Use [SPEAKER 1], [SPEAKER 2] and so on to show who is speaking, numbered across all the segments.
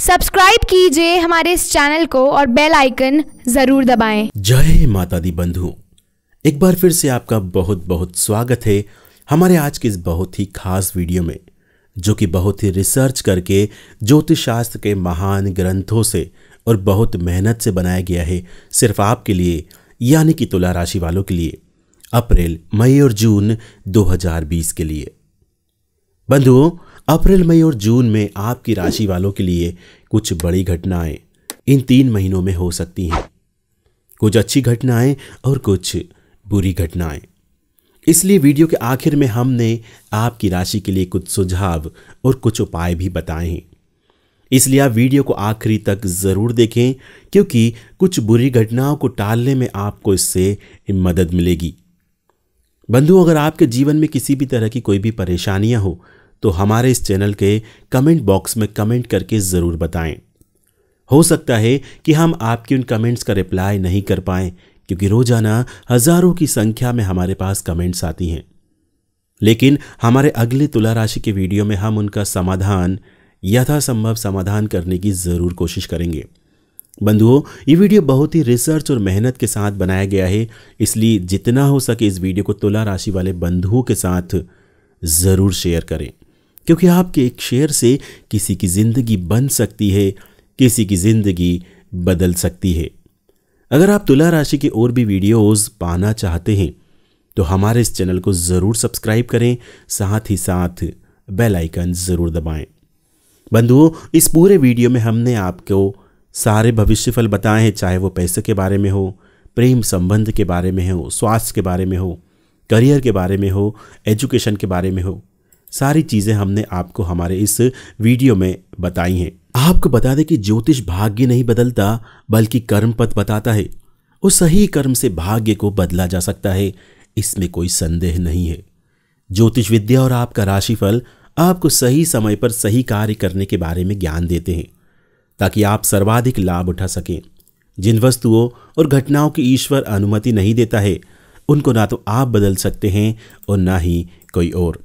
[SPEAKER 1] Subscribe कीजिए हमारे इस चैनल को और बेल आइकन जरूर दबाएं। जय माता दी बंधु एक बार फिर से आपका बहुत बहुत स्वागत है हमारे आज के इस बहुत ही खास वीडियो में जो कि बहुत ही रिसर्च करके ज्योतिष शास्त्र के महान ग्रंथों से और बहुत मेहनत से बनाया गया है सिर्फ आपके लिए यानी कि तुला राशि वालों के लिए अप्रैल मई और जून 2020 के लिए बंधुओं अप्रैल मई और जून में आपकी राशि वालों के लिए कुछ बड़ी घटनाएं इन तीन महीनों में हो सकती हैं कुछ अच्छी घटनाएं और कुछ बुरी घटनाएं इसलिए वीडियो के आखिर में हमने आपकी राशि के लिए कुछ सुझाव और कुछ उपाय भी बताए हैं इसलिए आप वीडियो को आखिरी तक ज़रूर देखें क्योंकि कुछ बुरी घटनाओं को टालने में आपको इससे मदद मिलेगी बंधु अगर आपके जीवन में किसी भी तरह की कोई भी परेशानियां हो तो हमारे इस चैनल के कमेंट बॉक्स में कमेंट करके ज़रूर बताएं हो सकता है कि हम आपकी उन कमेंट्स का रिप्लाई नहीं कर पाए क्योंकि रोज़ाना हज़ारों की संख्या में हमारे पास कमेंट्स आती हैं लेकिन हमारे अगले तुला राशि के वीडियो में हम उनका समाधान यथासंभव समाधान करने की ज़रूर कोशिश करेंगे बंधुओं ये वीडियो बहुत ही रिसर्च और मेहनत के साथ बनाया गया है इसलिए जितना हो सके इस वीडियो को तुला राशि वाले बंधुओं के साथ ज़रूर शेयर करें क्योंकि आपके एक शेयर से किसी की ज़िंदगी बन सकती है किसी की ज़िंदगी बदल सकती है अगर आप तुला राशि के और भी वीडियोस पाना चाहते हैं तो हमारे इस चैनल को ज़रूर सब्सक्राइब करें साथ ही साथ बेल आइकन ज़रूर दबाएं बंधुओं इस पूरे वीडियो में हमने आपको सारे भविष्यफल बताए हैं चाहे वो पैसे के बारे में हो प्रेम संबंध के बारे में हो स्वास्थ्य के बारे में हो करियर के बारे में हो एजुकेशन के बारे में हो सारी चीज़ें हमने आपको हमारे इस वीडियो में बताई हैं आपको बता दें कि ज्योतिष भाग्य नहीं बदलता बल्कि कर्म पथ बताता है उस सही कर्म से भाग्य को बदला जा सकता है इसमें कोई संदेह नहीं है ज्योतिष विद्या और आपका राशिफल आपको सही समय पर सही कार्य करने के बारे में ज्ञान देते हैं ताकि आप सर्वाधिक लाभ उठा सकें जिन वस्तुओं और घटनाओं की ईश्वर अनुमति नहीं देता है उनको ना तो आप बदल सकते हैं और ना ही कोई और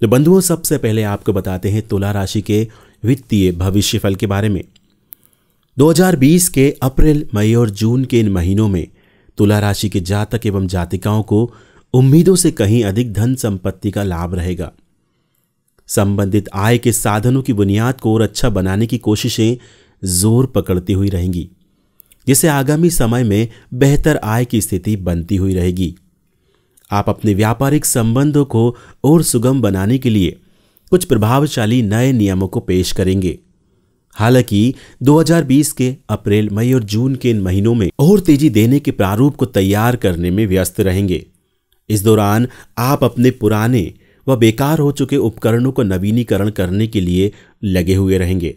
[SPEAKER 1] तो बंधुओं सबसे पहले आपको बताते हैं तुला राशि के वित्तीय भविष्य फल के बारे में 2020 के अप्रैल मई और जून के इन महीनों में तुला राशि के जातक एवं जातिकाओं को उम्मीदों से कहीं अधिक धन संपत्ति का लाभ रहेगा संबंधित आय के साधनों की बुनियाद को और अच्छा बनाने की कोशिशें जोर पकड़ती हुई रहेंगी जिससे आगामी समय में बेहतर आय की स्थिति बनती हुई रहेगी आप अपने व्यापारिक संबंधों को और सुगम बनाने के लिए कुछ प्रभावशाली नए नियमों को पेश करेंगे हालांकि 2020 के अप्रैल मई और जून के इन महीनों में और तेजी देने के प्रारूप को तैयार करने में व्यस्त रहेंगे इस दौरान आप अपने पुराने व बेकार हो चुके उपकरणों को नवीनीकरण करने के लिए लगे हुए रहेंगे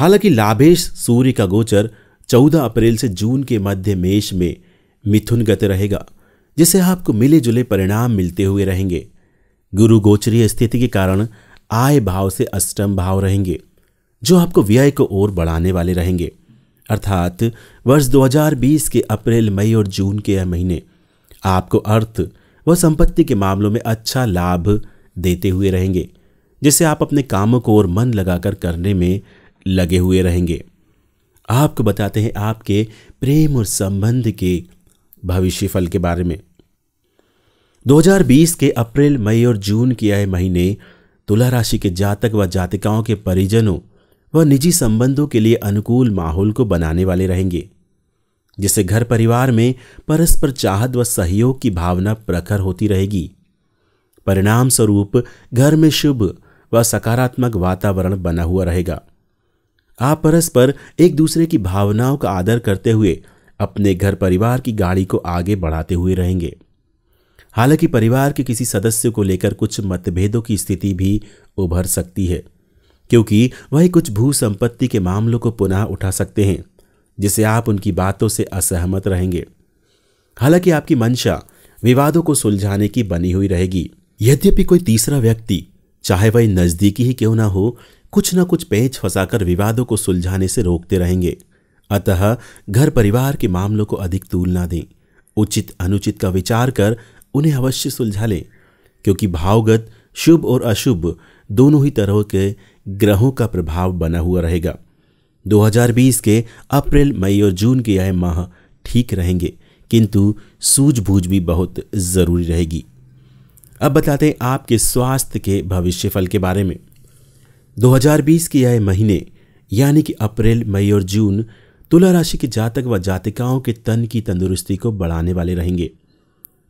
[SPEAKER 1] हालांकि लाभेश सूर्य का गोचर 14 अप्रैल से जून के मध्य मेष में मिथुन गत रहेगा जिसे आपको मिले जुले परिणाम मिलते हुए रहेंगे गुरु गोचरीय स्थिति के कारण आय भाव से अष्टम भाव रहेंगे जो आपको व्यय को ओर बढ़ाने वाले रहेंगे अर्थात वर्ष 2020 के अप्रैल मई और जून के यह महीने आपको अर्थ व संपत्ति के मामलों में अच्छा लाभ देते हुए रहेंगे जिसे आप अपने कामों को और मन लगाकर करने में लगे हुए रहेंगे आपको बताते हैं आपके प्रेम और संबंध के भविष्य फल के बारे में 2020 के अप्रैल मई और जून के आए महीने तुला राशि के जातक व जातिकाओं के परिजनों व निजी संबंधों के लिए अनुकूल माहौल को बनाने वाले रहेंगे जिससे घर परिवार में परस्पर चाहत व सहयोग की भावना प्रखर होती रहेगी परिणाम स्वरूप घर में शुभ व सकारात्मक वातावरण बना हुआ रहेगा आप परस्पर एक दूसरे की भावनाओं का आदर करते हुए अपने घर परिवार की गाड़ी को आगे बढ़ाते हुए रहेंगे हालांकि परिवार के किसी सदस्य को लेकर कुछ मतभेदों की स्थिति भी उभर सकती है क्योंकि वही कुछ भू संपत्ति के मामलों को पुनः उठा सकते हैं जिसे आप उनकी बातों से असहमत रहेंगे हालांकि आपकी मंशा विवादों को सुलझाने की बनी हुई रहेगी यद्यपि कोई तीसरा व्यक्ति चाहे वह नज़दीकी ही क्यों ना हो कुछ ना कुछ पेच फंसाकर विवादों को सुलझाने से रोकते रहेंगे अतः घर परिवार के मामलों को अधिक तूल ना दें उचित अनुचित का विचार कर उन्हें अवश्य सुलझा लें क्योंकि भावगत शुभ और अशुभ दोनों ही तरह के ग्रहों का प्रभाव बना हुआ रहेगा 2020 के अप्रैल मई और जून के यह माह ठीक रहेंगे किंतु सूझबूझ भी बहुत ज़रूरी रहेगी अब बताते हैं आपके स्वास्थ्य के भविष्य फल के बारे में 2020 के यह महीने यानी कि अप्रैल मई और जून तुला राशि के जातक व जातिकाओं के तन की तंदुरुस्ती को बढ़ाने वाले रहेंगे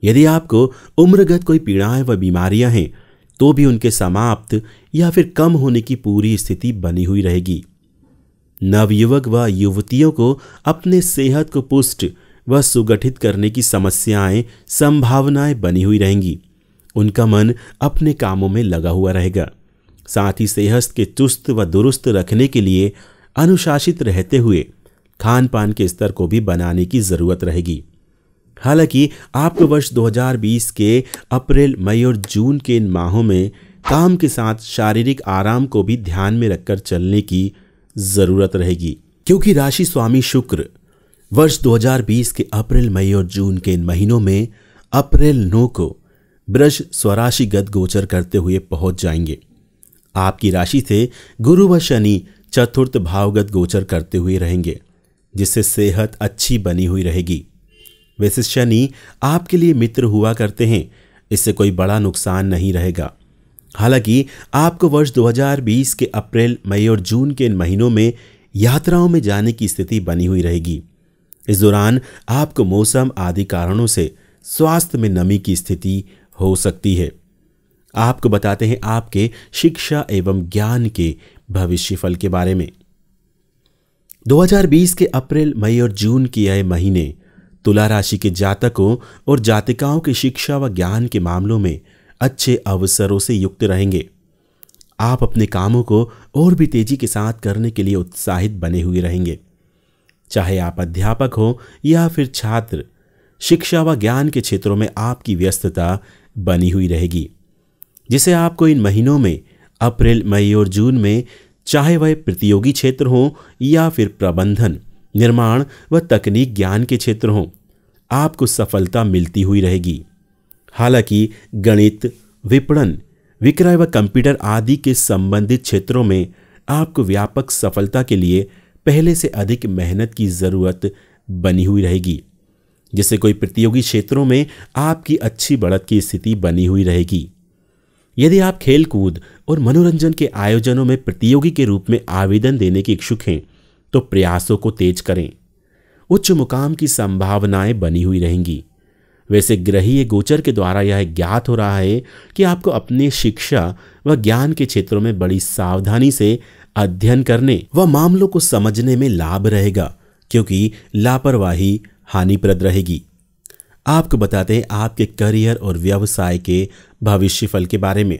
[SPEAKER 1] यदि आपको उम्रगत कोई पीड़ाएं व बीमारियां हैं तो भी उनके समाप्त या फिर कम होने की पूरी स्थिति बनी हुई रहेगी नवयुवक व युवतियों को अपने सेहत को पुष्ट व सुगठित करने की समस्याएं संभावनाएं बनी हुई रहेंगी उनका मन अपने कामों में लगा हुआ रहेगा साथ ही सेहत के चुस्त व दुरुस्त रखने के लिए अनुशासित रहते हुए खान पान के स्तर को भी बनाने की ज़रूरत रहेगी हालांकि आपको वर्ष 2020 के अप्रैल मई और जून के इन माहों में काम के साथ शारीरिक आराम को भी ध्यान में रखकर चलने की ज़रूरत रहेगी क्योंकि राशि स्वामी शुक्र वर्ष 2020 के अप्रैल मई और जून के इन महीनों में अप्रैल नौ को ब्रज स्वराशि गत गोचर करते हुए पहुंच जाएंगे आपकी राशि से गुरु व शनि चतुर्थ भावगत गोचर करते हुए रहेंगे जिससे सेहत अच्छी बनी हुई रहेगी वैसे शनि आपके लिए मित्र हुआ करते हैं इससे कोई बड़ा नुकसान नहीं रहेगा हालांकि आपको वर्ष 2020 के अप्रैल मई और जून के इन महीनों में यात्राओं में जाने की स्थिति बनी हुई रहेगी इस दौरान आपको मौसम आदि कारणों से स्वास्थ्य में नमी की स्थिति हो सकती है आपको बताते हैं आपके शिक्षा एवं ज्ञान के भविष्य फल के बारे में 2020 के अप्रैल मई और जून के आए महीने तुला राशि के जातकों और जातिकाओं के शिक्षा व ज्ञान के मामलों में अच्छे अवसरों से युक्त रहेंगे आप अपने कामों को और भी तेजी के साथ करने के लिए उत्साहित बने हुए रहेंगे चाहे आप अध्यापक हो या फिर छात्र शिक्षा व ज्ञान के क्षेत्रों में आपकी व्यस्तता बनी हुई रहेगी जिसे आपको इन महीनों में अप्रैल मई और जून में चाहे वह प्रतियोगी क्षेत्र हो या फिर प्रबंधन निर्माण व तकनीक ज्ञान के क्षेत्र हों आपको सफलता मिलती हुई रहेगी हालांकि गणित विपणन विक्रय व कंप्यूटर आदि के संबंधित क्षेत्रों में आपको व्यापक सफलता के लिए पहले से अधिक मेहनत की ज़रूरत बनी हुई रहेगी जिससे कोई प्रतियोगी क्षेत्रों में आपकी अच्छी बढ़त की स्थिति बनी हुई रहेगी यदि आप खेलकूद और मनोरंजन के आयोजनों में प्रतियोगी के रूप में आवेदन देने के इच्छुक हैं तो प्रयासों को तेज करें उच्च मुकाम की संभावनाएं बनी हुई रहेंगी वैसे ग्रहीय गोचर के द्वारा यह ज्ञात हो रहा है कि आपको अपने शिक्षा व ज्ञान के क्षेत्रों में बड़ी सावधानी से अध्ययन करने व मामलों को समझने में लाभ रहेगा क्योंकि लापरवाही हानिप्रद रहेगी आपको बता दें आपके करियर और व्यवसाय के भविष्य फल के बारे में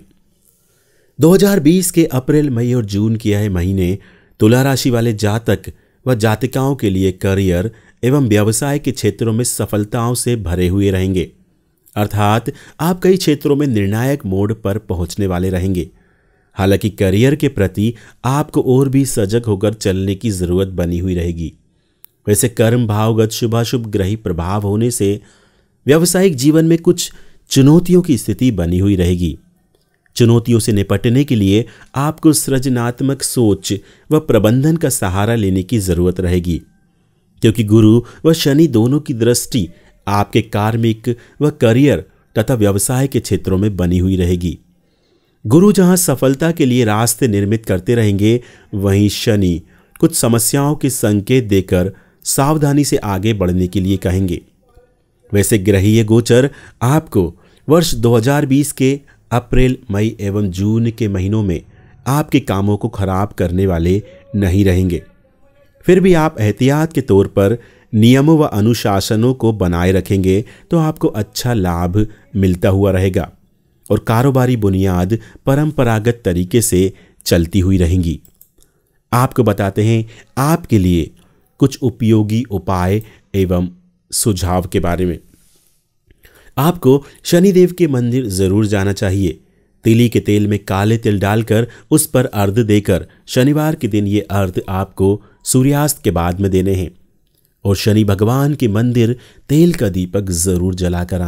[SPEAKER 1] 2020 के अप्रैल मई और जून के यह महीने तुला राशि वाले जातक व जातिकाओं के लिए करियर एवं व्यवसाय के क्षेत्रों में सफलताओं से भरे हुए रहेंगे अर्थात आप कई क्षेत्रों में निर्णायक मोड पर पहुंचने वाले रहेंगे हालांकि करियर के प्रति आपको और भी सजग होकर चलने की जरूरत बनी हुई रहेगी वैसे कर्म भावगत शुभाशुभ ग्रही प्रभाव होने से व्यावसायिक जीवन में कुछ चुनौतियों की स्थिति बनी हुई रहेगी चुनौतियों से निपटने के लिए आपको सृजनात्मक सोच व प्रबंधन का सहारा लेने की जरूरत रहेगी क्योंकि गुरु व शनि दोनों की दृष्टि आपके कार्मिक व करियर तथा व्यवसाय के क्षेत्रों में बनी हुई रहेगी गुरु जहां सफलता के लिए रास्ते निर्मित करते रहेंगे वहीं शनि कुछ समस्याओं के संकेत देकर सावधानी से आगे बढ़ने के लिए कहेंगे वैसे ग्रहीय गोचर आपको वर्ष 2020 के अप्रैल मई एवं जून के महीनों में आपके कामों को खराब करने वाले नहीं रहेंगे फिर भी आप एहतियात के तौर पर नियमों व अनुशासनों को बनाए रखेंगे तो आपको अच्छा लाभ मिलता हुआ रहेगा और कारोबारी बुनियाद परंपरागत तरीके से चलती हुई रहेंगी आपको बताते हैं आपके लिए कुछ उपयोगी उपाय एवं सुझाव के बारे में आपको शनिदेव के मंदिर जरूर जाना चाहिए तिली के तेल में काले तिल डालकर उस पर अर्ध देकर शनिवार के दिन ये अर्ध आपको सूर्यास्त के बाद में देने हैं और शनि भगवान के मंदिर तेल का दीपक जरूर जला कर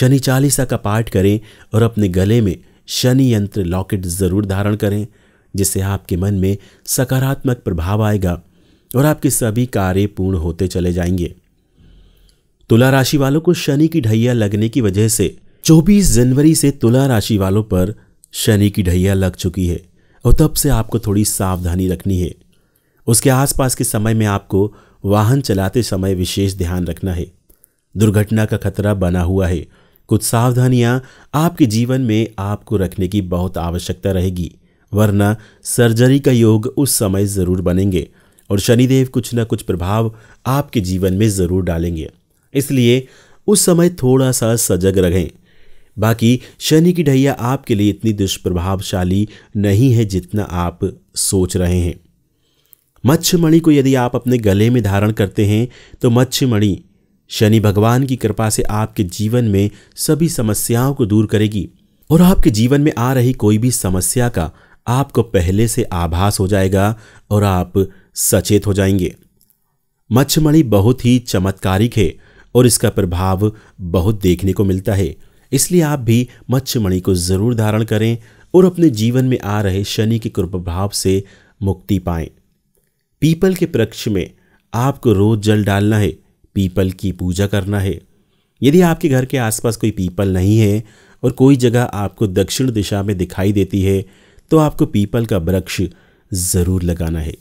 [SPEAKER 1] शनि चालीसा का पाठ करें और अपने गले में शनि यंत्र लॉकेट जरूर धारण करें जिससे आपके मन में सकारात्मक प्रभाव आएगा और आपके सभी कार्य पूर्ण होते चले जाएंगे तुला राशि वालों को शनि की ढैया लगने की वजह से 24 जनवरी से तुला राशि वालों पर शनि की ढैया लग चुकी है और तब से आपको थोड़ी सावधानी रखनी है उसके आसपास के समय में आपको वाहन चलाते समय विशेष ध्यान रखना है दुर्घटना का खतरा बना हुआ है कुछ सावधानियां आपके जीवन में आपको रखने की बहुत आवश्यकता रहेगी वरना सर्जरी का योग उस समय ज़रूर बनेंगे और शनिदेव कुछ न कुछ प्रभाव आपके जीवन में ज़रूर डालेंगे इसलिए उस समय थोड़ा सा सजग रहें बाकी शनि की ढैया आपके लिए इतनी दुष्प्रभावशाली नहीं है जितना आप सोच रहे हैं मच्छमणि को यदि आप अपने गले में धारण करते हैं तो मच्छमणि शनि भगवान की कृपा से आपके जीवन में सभी समस्याओं को दूर करेगी और आपके जीवन में आ रही कोई भी समस्या का आपको पहले से आभास हो जाएगा और आप सचेत हो जाएंगे मच्छमणि बहुत ही चमत्कारिक है और इसका प्रभाव बहुत देखने को मिलता है इसलिए आप भी मच्छमणि को जरूर धारण करें और अपने जीवन में आ रहे शनि के कुप्रभाव से मुक्ति पाएं। पीपल के वृक्ष में आपको रोज जल डालना है पीपल की पूजा करना है यदि आपके घर के आसपास कोई पीपल नहीं है और कोई जगह आपको दक्षिण दिशा में दिखाई देती है तो आपको पीपल का वृक्ष ज़रूर लगाना है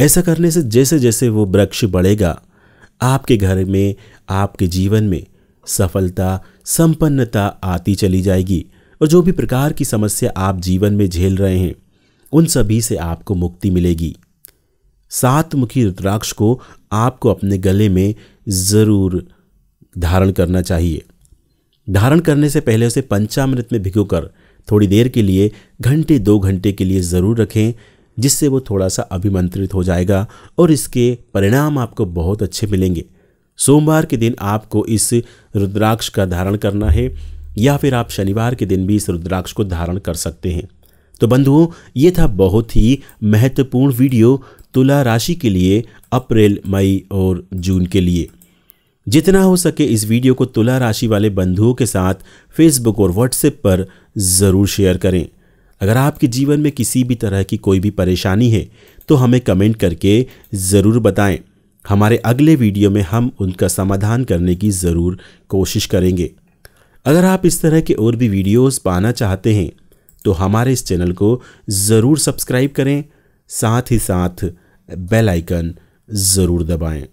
[SPEAKER 1] ऐसा करने से जैसे जैसे वो वृक्ष बढ़ेगा आपके घर में आपके जीवन में सफलता संपन्नता आती चली जाएगी और जो भी प्रकार की समस्या आप जीवन में झेल रहे हैं उन सभी से आपको मुक्ति मिलेगी सात मुखी रुद्राक्ष को आपको अपने गले में ज़रूर धारण करना चाहिए धारण करने से पहले उसे पंचामृत में भिगोकर थोड़ी देर के लिए घंटे दो घंटे के लिए ज़रूर रखें जिससे वो थोड़ा सा अभिमंत्रित हो जाएगा और इसके परिणाम आपको बहुत अच्छे मिलेंगे सोमवार के दिन आपको इस रुद्राक्ष का धारण करना है या फिर आप शनिवार के दिन भी इस रुद्राक्ष को धारण कर सकते हैं तो बंधुओं ये था बहुत ही महत्वपूर्ण वीडियो तुला राशि के लिए अप्रैल मई और जून के लिए जितना हो सके इस वीडियो को तुला राशि वाले बंधुओं के साथ फेसबुक और व्हाट्सएप पर ज़रूर शेयर करें अगर आपके जीवन में किसी भी तरह की कोई भी परेशानी है तो हमें कमेंट करके ज़रूर बताएं हमारे अगले वीडियो में हम उनका समाधान करने की ज़रूर कोशिश करेंगे अगर आप इस तरह के और भी वीडियोस पाना चाहते हैं तो हमारे इस चैनल को ज़रूर सब्सक्राइब करें साथ ही साथ बेल आइकन ज़रूर दबाएं